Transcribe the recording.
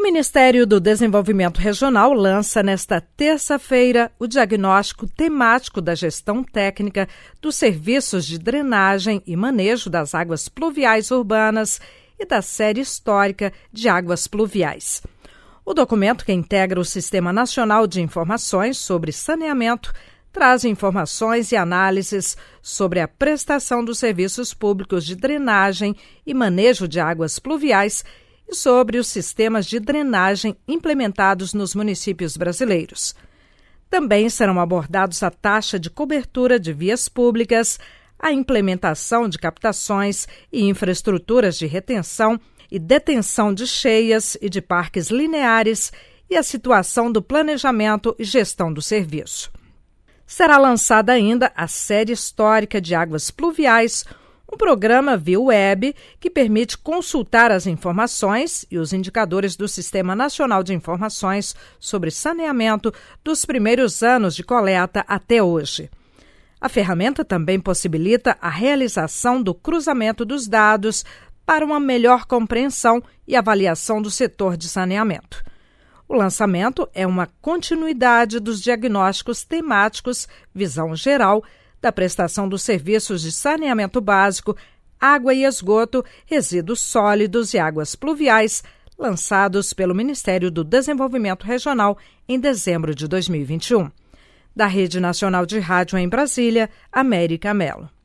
O Ministério do Desenvolvimento Regional lança nesta terça-feira o diagnóstico temático da gestão técnica dos serviços de drenagem e manejo das águas pluviais urbanas e da série histórica de águas pluviais. O documento, que integra o Sistema Nacional de Informações sobre Saneamento, traz informações e análises sobre a prestação dos serviços públicos de drenagem e manejo de águas pluviais e sobre os sistemas de drenagem implementados nos municípios brasileiros. Também serão abordados a taxa de cobertura de vias públicas, a implementação de captações e infraestruturas de retenção e detenção de cheias e de parques lineares e a situação do planejamento e gestão do serviço. Será lançada ainda a série histórica de águas pluviais, um programa via web que permite consultar as informações e os indicadores do Sistema Nacional de Informações sobre Saneamento dos primeiros anos de coleta até hoje. A ferramenta também possibilita a realização do cruzamento dos dados para uma melhor compreensão e avaliação do setor de saneamento. O lançamento é uma continuidade dos diagnósticos temáticos Visão Geral da prestação dos serviços de saneamento básico, água e esgoto, resíduos sólidos e águas pluviais, lançados pelo Ministério do Desenvolvimento Regional em dezembro de 2021. Da Rede Nacional de Rádio em Brasília, América Melo.